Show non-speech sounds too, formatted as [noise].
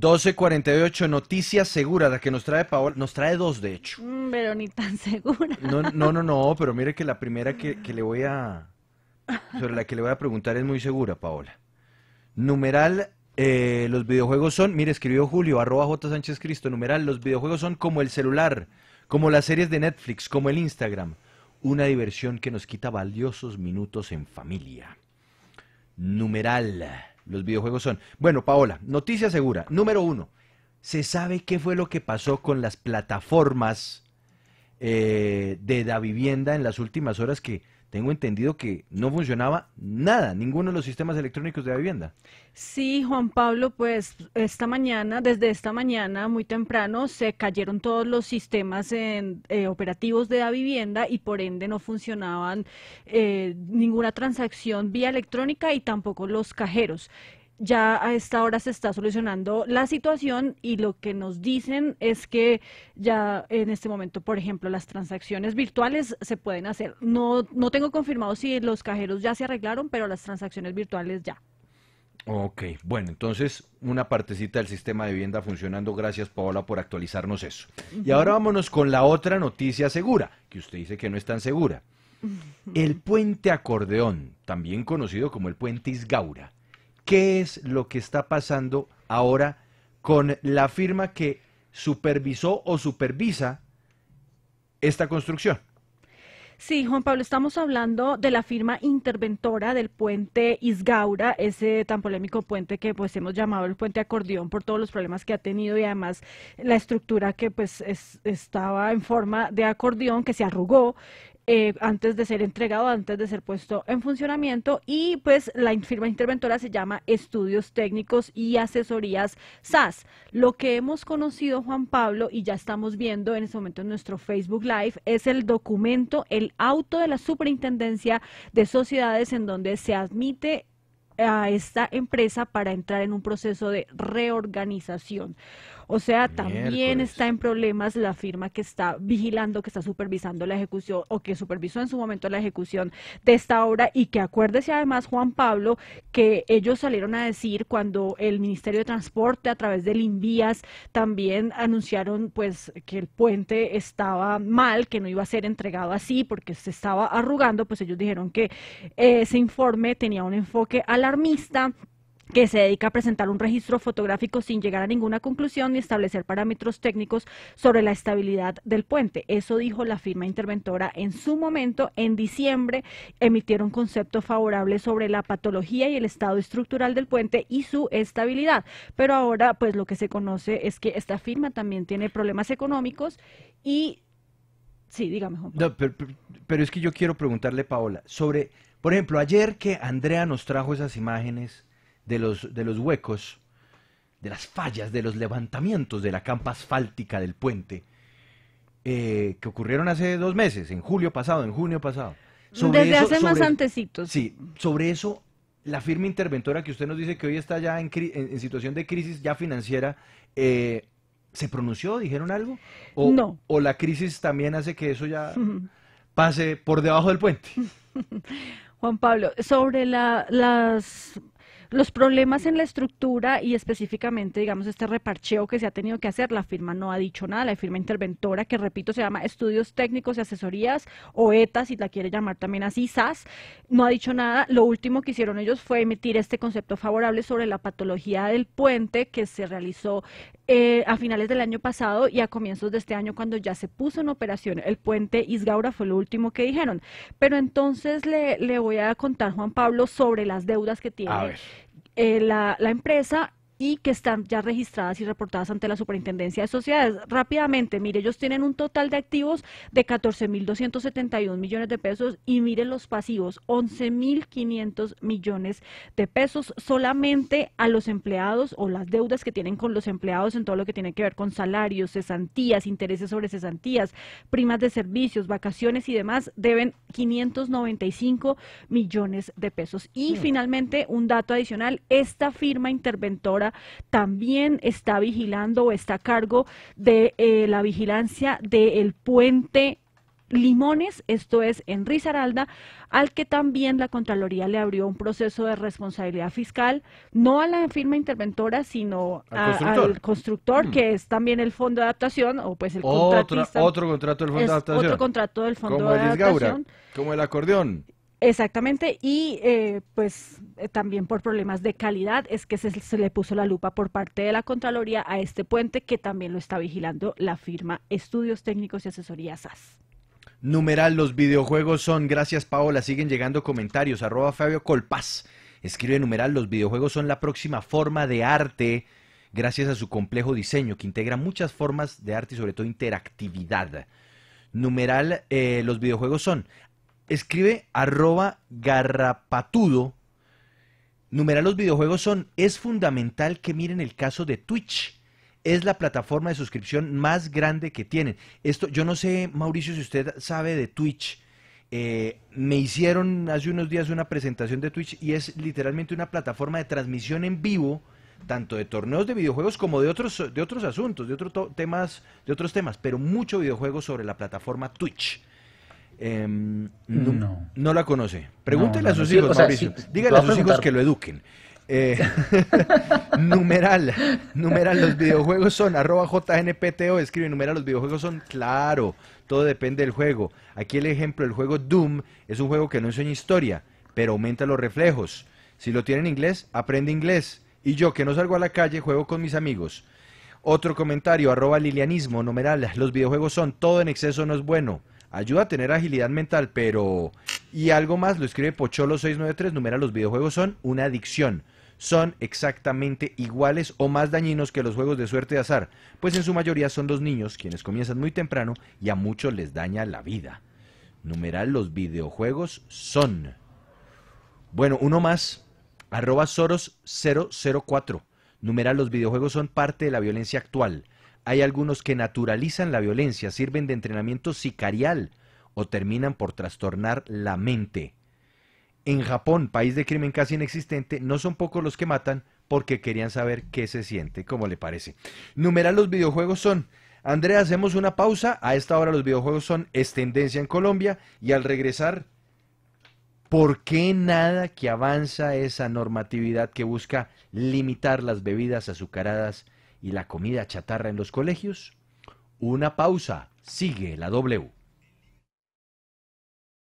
1248, noticias seguras, la que nos trae Paola, nos trae dos de hecho. Mm, pero ni tan [laughs] segura. No, no, no, pero mire que la primera que, que, le voy a, sobre la que le voy a preguntar es muy segura, Paola. Numeral, eh, los videojuegos son, mire, escribió Julio, arroba J. Sánchez Cristo, numeral, los videojuegos son como el celular, como las series de Netflix, como el Instagram, una diversión que nos quita valiosos minutos en familia. Numeral. Los videojuegos son. Bueno, Paola, noticia segura. Número uno, se sabe qué fue lo que pasó con las plataformas eh, de la vivienda en las últimas horas que tengo entendido que no funcionaba nada, ninguno de los sistemas electrónicos de la vivienda. Sí, Juan Pablo, pues esta mañana, desde esta mañana muy temprano, se cayeron todos los sistemas eh, operativos de la vivienda y por ende no funcionaban eh, ninguna transacción vía electrónica y tampoco los cajeros ya a esta hora se está solucionando la situación y lo que nos dicen es que ya en este momento, por ejemplo, las transacciones virtuales se pueden hacer. No, no tengo confirmado si los cajeros ya se arreglaron, pero las transacciones virtuales ya. Ok, bueno, entonces una partecita del sistema de vivienda funcionando. Gracias, Paola, por actualizarnos eso. Y ahora vámonos con la otra noticia segura, que usted dice que no es tan segura. El puente acordeón, también conocido como el puente Isgaura, qué es lo que está pasando ahora con la firma que supervisó o supervisa esta construcción. Sí, Juan Pablo, estamos hablando de la firma interventora del puente Isgaura, ese tan polémico puente que pues hemos llamado el puente acordeón por todos los problemas que ha tenido y además la estructura que pues estaba en forma de acordeón que se arrugó eh, antes de ser entregado, antes de ser puesto en funcionamiento. Y pues la firma interventora se llama Estudios Técnicos y Asesorías SAS. Lo que hemos conocido, Juan Pablo, y ya estamos viendo en este momento en nuestro Facebook Live, es el documento, el auto de la Superintendencia de Sociedades en donde se admite a esta empresa para entrar en un proceso de reorganización. O sea, también está en problemas la firma que está vigilando, que está supervisando la ejecución o que supervisó en su momento la ejecución de esta obra y que acuérdese además, Juan Pablo, que ellos salieron a decir cuando el Ministerio de Transporte a través del Invías también anunciaron pues que el puente estaba mal, que no iba a ser entregado así porque se estaba arrugando, pues ellos dijeron que eh, ese informe tenía un enfoque alarmista que se dedica a presentar un registro fotográfico sin llegar a ninguna conclusión ni establecer parámetros técnicos sobre la estabilidad del puente. Eso dijo la firma interventora en su momento. En diciembre emitieron un concepto favorable sobre la patología y el estado estructural del puente y su estabilidad. Pero ahora, pues lo que se conoce es que esta firma también tiene problemas económicos y... Sí, dígame, pero, pero es que yo quiero preguntarle, Paola, sobre, por ejemplo, ayer que Andrea nos trajo esas imágenes de los, de los huecos, de las fallas, de los levantamientos de la campa asfáltica del puente, eh, que ocurrieron hace dos meses, en julio pasado, en junio pasado. Desde hace más antecitos. Sí, sobre eso la firma interventora que usted nos dice que hoy está ya en, situación de crisis ya financiera, eh, ¿se pronunció? ¿Dijeron algo? O, no. ¿O la crisis también hace que eso ya pase por debajo del puente? [laughs] Juan Pablo, sobre las los problemas en la estructura y específicamente, digamos, este reparcheo que se ha tenido que hacer, la firma no ha dicho nada, la firma interventora, que repito, se llama Estudios Técnicos y Asesorías, o ETA, si la quiere llamar también así, SAS, no ha dicho nada. Lo último que hicieron ellos fue emitir este concepto favorable sobre la patología del puente que se realizó eh, a finales del año pasado y a comienzos de este año cuando ya se puso en operación el puente Isgaura fue lo último que dijeron. Pero entonces le, le voy a contar, Juan Pablo, sobre las deudas que tiene eh, la, la, empresa y que están ya registradas y reportadas ante la Superintendencia de Sociedades. Rápidamente, mire, ellos tienen un total de activos de 14.271 millones de pesos y mire los pasivos, 11.500 millones de pesos solamente a los empleados o las deudas que tienen con los empleados en todo lo que tiene que ver con salarios, cesantías, intereses sobre cesantías, primas de servicios, vacaciones y demás, deben 595 millones de pesos. Y hmm. finalmente, un dato adicional, esta firma interventora también está vigilando o está a cargo de eh, la vigilancia del puente Limones, esto es en Risaralda, al que también la Contraloría le abrió un proceso de responsabilidad fiscal, no a la firma interventora, sino al constructor, mm. que es también el fondo de adaptación, o pues el Otro contrato del fondo de adaptación. Otro contrato del fondo de adaptación. como el acordeón. Exactamente, y eh, pues eh, también por problemas de calidad es que se, le puso la lupa por parte de la Contraloría a este puente que también lo está vigilando la firma Estudios Técnicos y Asesorías SAS. Numeral, los videojuegos son, gracias Paola, siguen llegando comentarios, arroba Fabio Colpaz, escribe numeral, los videojuegos son la próxima forma de arte gracias a su complejo diseño que integra muchas formas de arte y sobre todo interactividad. Numeral, eh, los videojuegos son escribe arroba garrapatudo. Numerar los videojuegos son, es fundamental que miren el caso de Twitch. Es la plataforma de suscripción más grande que tienen. Esto, yo no sé, Mauricio, si usted sabe de Twitch. Eh, me hicieron hace unos días una presentación de Twitch y es literalmente una plataforma de transmisión en vivo, tanto de torneos de videojuegos como de otros, de otros asuntos, de, otro temas, de otros temas, pero mucho videojuego sobre la plataforma Twitch. Em, no, la conoce. Pregúntele a sus hijos, Dígale a, sus hijos que lo eduquen. Eh, [laughs] numeral, numeral, los videojuegos son, arroba JNPTO, escribe, numeral, los videojuegos son, claro, todo depende del juego. Aquí el ejemplo, el juego Doom es un juego que no enseña historia, pero aumenta los reflejos. Si lo tiene en inglés, aprende inglés. Y yo, que no salgo a la calle, juego con mis amigos. Otro comentario, arroba lilianismo, numeral, los videojuegos son, todo en exceso no es bueno. Ayuda a tener agilidad mental, pero... Y algo más, lo escribe Pocholo693, numeral, los videojuegos son una adicción. Son exactamente iguales o más dañinos que los juegos de suerte de azar, pues en su mayoría son los niños quienes comienzan muy temprano y a muchos les daña la vida. Numeral los videojuegos son. Bueno, uno más, arroba Soros004. Numeral los videojuegos son parte de la violencia actual. Hay algunos que naturalizan la violencia, sirven de entrenamiento sicarial o terminan por trastornar la mente. En Japón, país de crimen casi inexistente, no son pocos los que matan porque querían saber qué se siente, como le parece. Numeral los videojuegos son... Andrea, hacemos una pausa. A esta hora los videojuegos son Extendencia en Colombia y al regresar, ¿por qué nada que avanza esa normatividad que busca limitar las bebidas azucaradas? y la comida chatarra en los colegios? Una pausa. Sigue la W.